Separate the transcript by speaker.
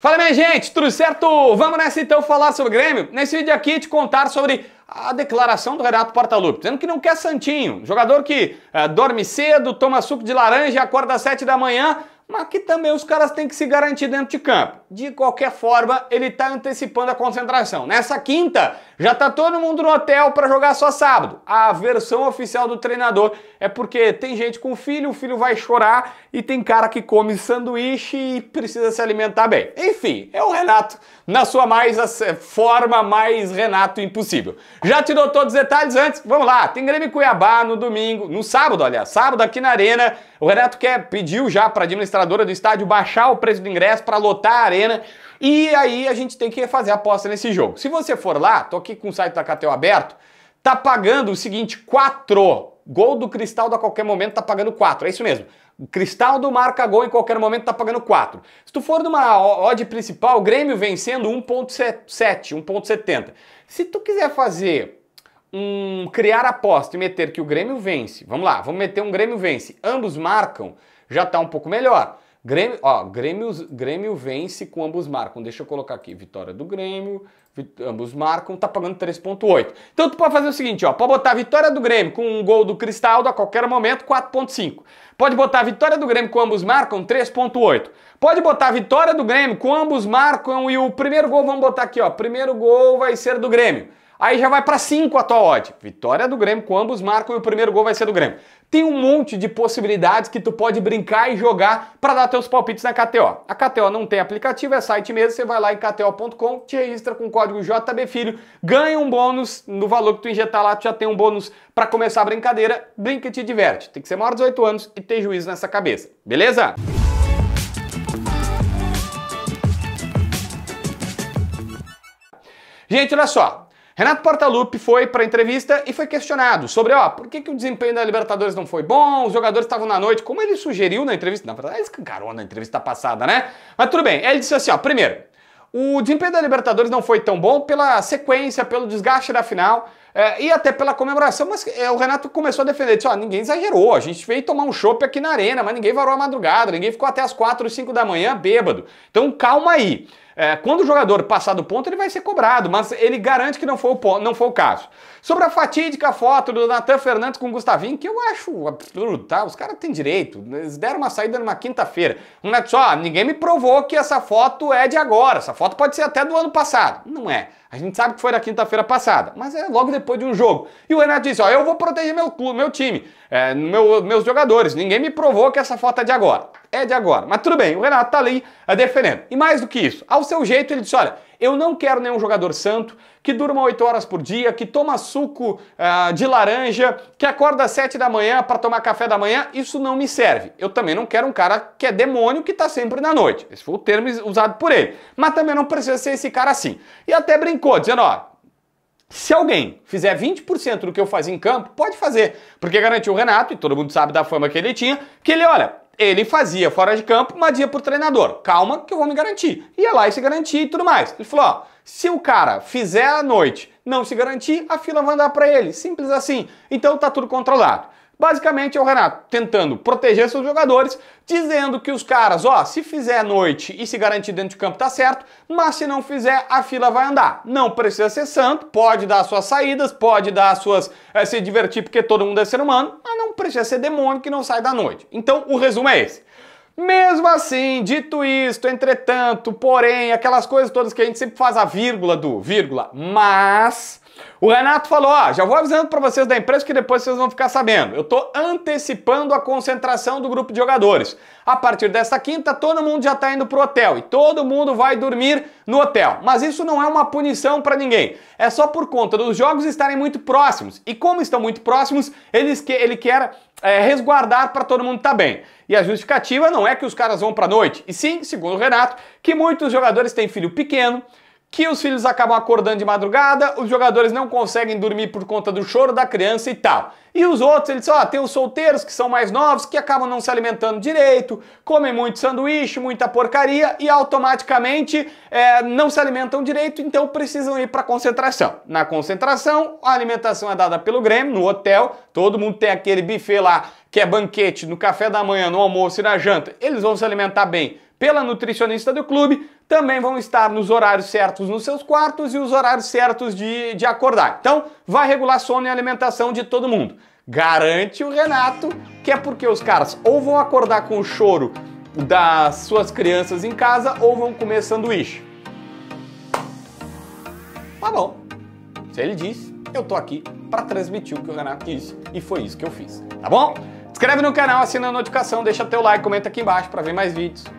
Speaker 1: Fala minha gente, tudo certo? Vamos nessa então falar sobre o Grêmio? Nesse vídeo aqui te contar sobre a declaração do Renato Portaluppi, dizendo que não quer Santinho, jogador que é, dorme cedo, toma suco de laranja, acorda às 7 da manhã, mas que também os caras têm que se garantir dentro de campo de qualquer forma, ele está antecipando a concentração. Nessa quinta, já está todo mundo no hotel para jogar só sábado. A versão oficial do treinador é porque tem gente com filho, o filho vai chorar e tem cara que come sanduíche e precisa se alimentar bem. Enfim, é o Renato na sua mais forma mais Renato impossível. Já te dou todos os detalhes antes. Vamos lá, tem Grêmio Cuiabá no domingo, no sábado, olha, sábado aqui na Arena. O Renato quer pediu já para a administradora do estádio baixar o preço do ingresso para lotar a arena Arena. E aí a gente tem que fazer a aposta nesse jogo. Se você for lá, tô aqui com o site da KTO aberto, tá pagando o seguinte, 4. Gol do Cristaldo a qualquer momento tá pagando 4. É isso mesmo. Cristal Cristaldo marca gol em qualquer momento tá pagando 4. Se tu for numa odd principal, o Grêmio vencendo 1.7, 1.70. Se tu quiser fazer um criar aposta e meter que o Grêmio vence. Vamos lá, vamos meter um Grêmio vence. Ambos marcam, já está um pouco melhor. Grêmio, ó, Grêmio, Grêmio vence com ambos marcam. Deixa eu colocar aqui, vitória do Grêmio, vit, ambos marcam, tá pagando 3.8. Então tu pode fazer o seguinte, ó, pode botar a vitória do Grêmio com um gol do Cristaldo a qualquer momento, 4.5. Pode botar a vitória do Grêmio com ambos marcam, 3.8. Pode botar a vitória do Grêmio com ambos marcam e o primeiro gol, vamos botar aqui, ó, primeiro gol vai ser do Grêmio. Aí já vai para 5 a tua odd. Vitória do Grêmio, com ambos marcam e o primeiro gol vai ser do Grêmio. Tem um monte de possibilidades que tu pode brincar e jogar para dar teus palpites na KTO. A KTO não tem aplicativo, é site mesmo, você vai lá em kto.com, te registra com o código JBFilho, ganha um bônus no valor que tu injetar lá, tu já tem um bônus para começar a brincadeira, brinca e te diverte. Tem que ser maior de 18 anos e ter juízo nessa cabeça. Beleza? Gente, olha só, Renato Portaluppi foi para a entrevista e foi questionado sobre, ó, por que, que o desempenho da Libertadores não foi bom, os jogadores estavam na noite, como ele sugeriu na entrevista, na verdade, escancarou na entrevista passada, né? Mas tudo bem, ele disse assim, ó, primeiro, o desempenho da Libertadores não foi tão bom pela sequência, pelo desgaste da final, é, e até pela comemoração, mas é, o Renato começou a defender, disse, ó, ninguém exagerou, a gente veio tomar um chopp aqui na arena, mas ninguém varou a madrugada, ninguém ficou até as 4, 5 da manhã bêbado. Então calma aí. É, quando o jogador passar do ponto, ele vai ser cobrado, mas ele garante que não foi o, ponto, não foi o caso. Sobre a fatídica foto do Natan Fernandes com o Gustavinho, que eu acho absurdo, tá? Os caras têm direito. Eles deram uma saída numa quinta-feira. Um neto só, ninguém me provou que essa foto é de agora. Essa foto pode ser até do ano passado. Não é. A gente sabe que foi na quinta-feira passada, mas é logo depois depois de um jogo. E o Renato disse: Ó, eu vou proteger meu clube, meu time, é, meu, meus jogadores. Ninguém me provou que essa foto é de agora. É de agora. Mas tudo bem, o Renato tá ali é, defendendo. E mais do que isso, ao seu jeito, ele disse: olha, eu não quero nenhum jogador santo que durma 8 horas por dia, que toma suco é, de laranja, que acorda às 7 da manhã para tomar café da manhã. Isso não me serve. Eu também não quero um cara que é demônio que está sempre na noite. Esse foi o termo usado por ele. Mas também não precisa ser esse cara assim. E até brincou, dizendo: ó, se alguém fizer 20% do que eu fazia em campo, pode fazer, porque garantiu o Renato, e todo mundo sabe da fama que ele tinha, que ele, olha, ele fazia fora de campo, mas dia pro treinador. Calma que eu vou me garantir. Ia lá e se garantia e tudo mais. Ele falou, ó, se o cara fizer à noite, não se garantir, a fila vai andar para ele. Simples assim. Então tá tudo controlado. Basicamente é o Renato tentando proteger seus jogadores, dizendo que os caras, ó, se fizer à noite e se garantir dentro de campo tá certo, mas se não fizer, a fila vai andar. Não precisa ser santo, pode dar suas saídas, pode dar suas é, se divertir porque todo mundo é ser humano, mas não precisa ser demônio que não sai da noite. Então o resumo é esse. Mesmo assim, dito isto, entretanto, porém, aquelas coisas todas que a gente sempre faz a vírgula do vírgula, mas o Renato falou: ó, já vou avisando para vocês da empresa que depois vocês vão ficar sabendo. Eu estou antecipando a concentração do grupo de jogadores. A partir desta quinta, todo mundo já está indo pro hotel e todo mundo vai dormir no hotel. Mas isso não é uma punição para ninguém. É só por conta dos jogos estarem muito próximos. E como estão muito próximos, eles que, ele quer é, resguardar para todo mundo estar tá bem. E a justificativa não é que os caras vão para noite, e sim, segundo o Renato, que muitos jogadores têm filho pequeno que os filhos acabam acordando de madrugada, os jogadores não conseguem dormir por conta do choro da criança e tal. E os outros, eles, ó, tem os solteiros que são mais novos, que acabam não se alimentando direito, comem muito sanduíche, muita porcaria e automaticamente é, não se alimentam direito, então precisam ir para concentração. Na concentração, a alimentação é dada pelo Grêmio, no hotel, todo mundo tem aquele buffet lá que é banquete no café da manhã, no almoço e na janta. Eles vão se alimentar bem pela nutricionista do clube, também vão estar nos horários certos nos seus quartos e os horários certos de, de acordar. Então, vai regular sono e alimentação de todo mundo. Garante o Renato que é porque os caras ou vão acordar com o choro das suas crianças em casa ou vão comer sanduíche. Tá bom. Se ele disse, eu tô aqui para transmitir o que o Renato disse e foi isso que eu fiz, tá bom? Inscreve no canal, assina a notificação, deixa teu like, comenta aqui embaixo para ver mais vídeos.